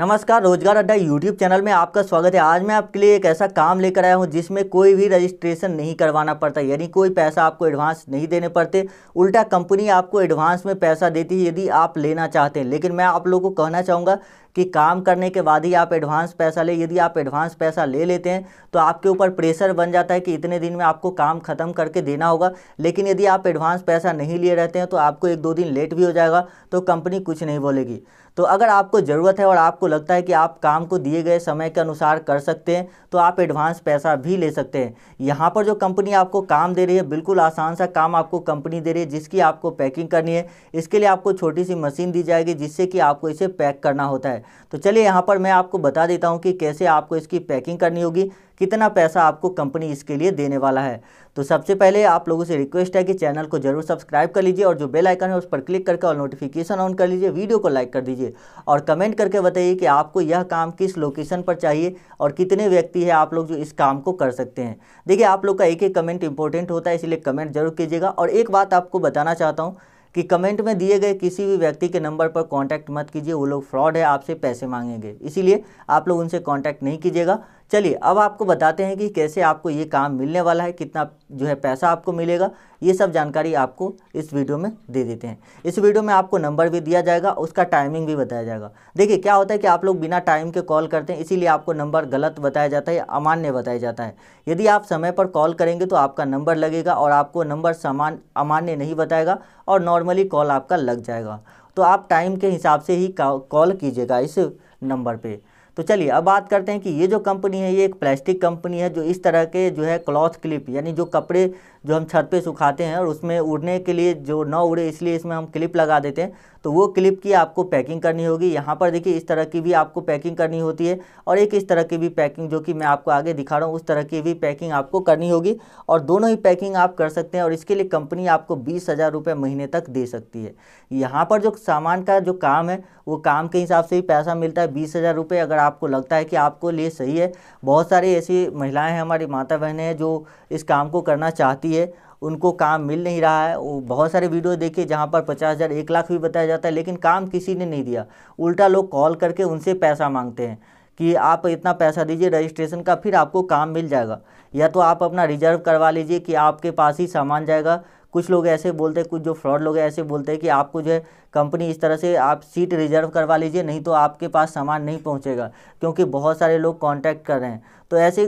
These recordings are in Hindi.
नमस्कार रोजगार अड्डा यूट्यूब चैनल में आपका स्वागत है आज मैं आपके लिए एक ऐसा काम लेकर आया हूं जिसमें कोई भी रजिस्ट्रेशन नहीं करवाना पड़ता यानी कोई पैसा आपको एडवांस नहीं देने पड़ते उल्टा कंपनी आपको एडवांस में पैसा देती है यदि आप लेना चाहते हैं लेकिन मैं आप लोगों को कहना चाहूँगा कि काम करने के बाद ही आप एडवांस पैसा ले यदि आप एडवांस पैसा ले लेते हैं तो आपके ऊपर प्रेशर बन जाता है कि इतने दिन में आपको काम ख़त्म करके देना होगा लेकिन यदि आप एडवांस पैसा नहीं लिए रहते हैं तो आपको एक दो दिन लेट भी हो जाएगा तो कंपनी कुछ नहीं बोलेगी तो अगर आपको ज़रूरत है और आपको लगता है कि आप काम को दिए गए समय के अनुसार कर सकते हैं तो आप एडवांस पैसा भी ले सकते हैं यहाँ पर जो कंपनी आपको काम दे रही है बिल्कुल आसान सा काम आपको कंपनी दे रही है जिसकी आपको पैकिंग करनी है इसके लिए आपको छोटी सी मशीन दी जाएगी जिससे कि आपको इसे पैक करना होता है तो चलिए यहाँ पर मैं आपको बता देता हूँ कि कैसे आपको इसकी पैकिंग करनी होगी कितना पैसा आपको कंपनी इसके लिए देने वाला है तो सबसे पहले आप लोगों से रिक्वेस्ट है कि चैनल को जरूर सब्सक्राइब कर लीजिए और जो बेल आइकन है उस पर क्लिक करके और नोटिफिकेशन ऑन कर लीजिए वीडियो को लाइक कर दीजिए और कमेंट करके बताइए कि आपको यह काम किस लोकेशन पर चाहिए और कितने व्यक्ति है आप लोग जो इस काम को कर सकते हैं देखिए आप लोग का एक एक कमेंट इंपॉर्टेंट होता है इसलिए कमेंट जरूर कीजिएगा और एक बात आपको बताना चाहता हूँ कि कमेंट में दिए गए किसी भी व्यक्ति के नंबर पर कांटेक्ट मत कीजिए वो लोग फ्रॉड है आपसे पैसे मांगेंगे इसीलिए आप लोग उनसे कांटेक्ट नहीं कीजिएगा चलिए अब आपको बताते हैं कि कैसे आपको ये काम मिलने वाला है कितना जो है पैसा आपको मिलेगा ये सब जानकारी आपको इस वीडियो में दे देते हैं इस वीडियो में आपको नंबर भी दिया जाएगा उसका टाइमिंग भी बताया जाएगा देखिए क्या होता है कि आप लोग बिना टाइम के कॉल करते हैं इसीलिए आपको नंबर गलत बताया जाता है या अमान्य बताया जाता है यदि आप समय पर कॉल करेंगे तो आपका नंबर लगेगा और आपको नंबर समान अमान्य नहीं बताएगा और नॉर्मली कॉल आपका लग जाएगा तो आप टाइम के हिसाब से ही कॉल कीजिएगा इस नंबर पर तो चलिए अब बात करते हैं कि ये जो कंपनी है ये एक प्लास्टिक कंपनी है जो इस तरह के जो है क्लॉथ क्लिप यानी जो कपड़े जो हम छत पे सुखाते हैं और उसमें उड़ने के लिए जो ना उड़े इसलिए इसमें हम क्लिप लगा देते हैं तो वो क्लिप की आपको पैकिंग करनी होगी यहाँ पर देखिए इस तरह की भी आपको पैकिंग करनी होती है और एक इस तरह की भी पैकिंग जो कि मैं आपको आगे दिखा रहा हूँ उस तरह की भी पैकिंग आपको करनी होगी और दोनों ही पैकिंग आप कर सकते हैं और इसके लिए कंपनी आपको बीस हज़ार रुपये महीने तक दे सकती है यहाँ पर जो सामान का जो काम है वो काम के हिसाब से ही पैसा मिलता है बीस हज़ार रुपये अगर आपको लगता है कि आपको लिए सही है बहुत सारी ऐसी महिलाएं हैं हमारी माता बहनें हैं जो इस काम को करना चाहती है उनको काम मिल नहीं रहा है वो बहुत सारे वीडियो देखे जहाँ पर पचास हज़ार एक लाख भी बताया जाता है लेकिन काम किसी ने नहीं दिया उल्टा लोग कॉल करके उनसे पैसा मांगते हैं कि आप इतना पैसा दीजिए रजिस्ट्रेशन का फिर आपको काम मिल जाएगा या तो आप अपना रिजर्व करवा लीजिए कि आपके पास ही सामान जाएगा कुछ लोग ऐसे बोलते हैं कुछ जो फ्रॉड लोग ऐसे बोलते हैं कि आपको जो है कंपनी इस तरह से आप सीट रिजर्व करवा लीजिए नहीं तो आपके पास सामान नहीं पहुँचेगा क्योंकि बहुत सारे लोग कॉन्टैक्ट कर रहे हैं तो ऐसे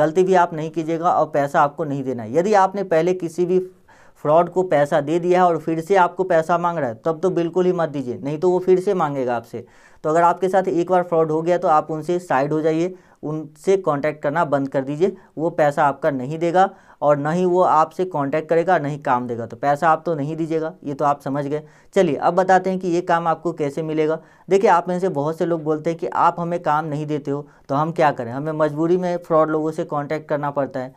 गलती भी आप नहीं कीजिएगा और पैसा आपको नहीं देना है यदि आपने पहले किसी भी फ्रॉड को पैसा दे दिया है और फिर से आपको पैसा मांग रहा है तब तो बिल्कुल ही मत दीजिए नहीं तो वो फिर से मांगेगा आपसे तो अगर आपके साथ एक बार फ्रॉड हो गया तो आप उनसे साइड हो जाइए उनसे कांटेक्ट करना बंद कर दीजिए वो पैसा आपका नहीं देगा और ना ही वो आपसे कांटेक्ट करेगा नहीं काम देगा तो पैसा आप तो नहीं दीजिएगा ये तो आप समझ गए चलिए अब बताते हैं कि ये काम आपको कैसे मिलेगा देखिए आप में से बहुत से लोग बोलते हैं कि आप हमें काम नहीं देते हो तो हम क्या करें हमें मजबूरी में फ्रॉड लोगों से कॉन्टैक्ट करना पड़ता है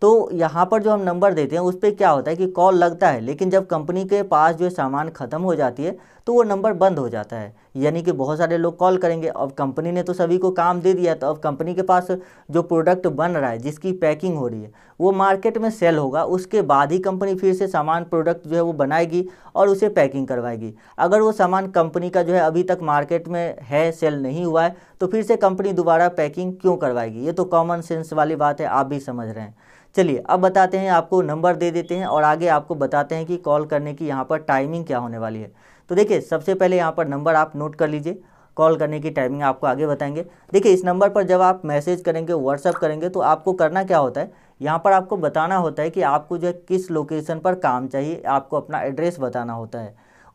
तो यहाँ पर जो हम नंबर देते हैं उस पर क्या होता है कि कॉल लगता है लेकिन जब कंपनी के पास जो सामान ख़त्म हो जाती है तो वो नंबर बंद हो जाता है यानी कि बहुत सारे लोग कॉल करेंगे अब कंपनी ने तो सभी को काम दे दिया तो अब कंपनी के पास जो प्रोडक्ट बन रहा है जिसकी पैकिंग हो रही है वो मार्केट में सेल होगा उसके बाद ही कंपनी फिर से सामान प्रोडक्ट जो है वो बनाएगी और उसे पैकिंग करवाएगी अगर वो सामान कंपनी का जो है अभी तक मार्केट में है सेल नहीं हुआ है तो फिर से कंपनी दोबारा पैकिंग क्यों करवाएगी ये तो कॉमन सेंस वाली बात है आप भी समझ रहे हैं चलिए अब बताते हैं आपको नंबर दे देते हैं और आगे आपको बताते हैं कि कॉल करने की यहाँ पर टाइमिंग क्या होने वाली है तो देखिए सबसे पहले यहाँ पर नंबर आप नोट कर लीजिए कॉल करने की टाइमिंग आपको आगे बताएंगे देखिए इस नंबर पर जब आप मैसेज करेंगे व्हाट्सअप करेंगे तो आपको करना क्या होता है यहाँ पर आपको बताना होता है कि आपको जो है किस लोकेशन पर काम चाहिए आपको अपना एड्रेस बताना होता है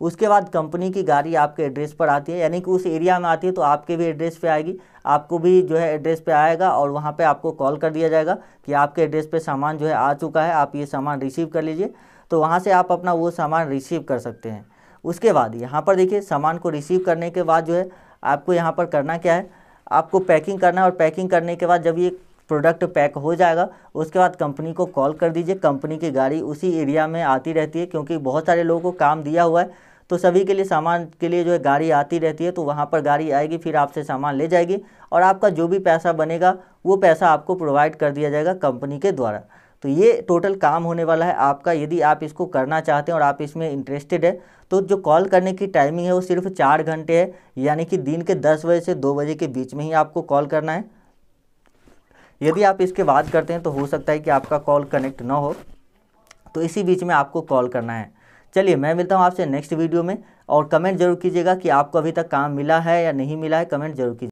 उसके बाद कंपनी की गाड़ी आपके एड्रेस पर आती है यानी कि उस एरिया में आती है तो आपके भी एड्रेस पे आएगी आपको भी जो है एड्रेस पे आएगा और वहाँ पे आपको कॉल कर दिया जाएगा कि आपके एड्रेस पे सामान जो है आ चुका है आप ये सामान रिसीव कर लीजिए तो वहाँ से आप अपना वो सामान रिसीव कर सकते हैं उसके बाद यहाँ पर देखिए सामान को रिसीव करने के बाद जो है आपको यहाँ पर करना क्या है आपको पैकिंग करना है और पैकिंग करने के बाद जब ये प्रोडक्ट पैक हो जाएगा उसके बाद कंपनी को कॉल कर दीजिए कंपनी की गाड़ी उसी एरिया में आती रहती है क्योंकि बहुत सारे लोगों को काम दिया हुआ है तो सभी के लिए सामान के लिए जो है गाड़ी आती रहती है तो वहाँ पर गाड़ी आएगी फिर आपसे सामान ले जाएगी और आपका जो भी पैसा बनेगा वो पैसा आपको प्रोवाइड कर दिया जाएगा कंपनी के द्वारा तो ये टोटल काम होने वाला है आपका यदि आप इसको करना चाहते हैं और आप इसमें इंटरेस्टेड है तो जो कॉल करने की टाइमिंग है वो सिर्फ चार घंटे है यानी कि दिन के दस बजे से दो बजे के बीच में ही आपको कॉल करना है यदि आप इसके बाद करते हैं तो हो सकता है कि आपका कॉल कनेक्ट ना हो तो इसी बीच में आपको कॉल करना है चलिए मैं मिलता हूँ आपसे नेक्स्ट वीडियो में और कमेंट जरूर कीजिएगा कि आपको अभी तक काम मिला है या नहीं मिला है कमेंट जरूर कीजिए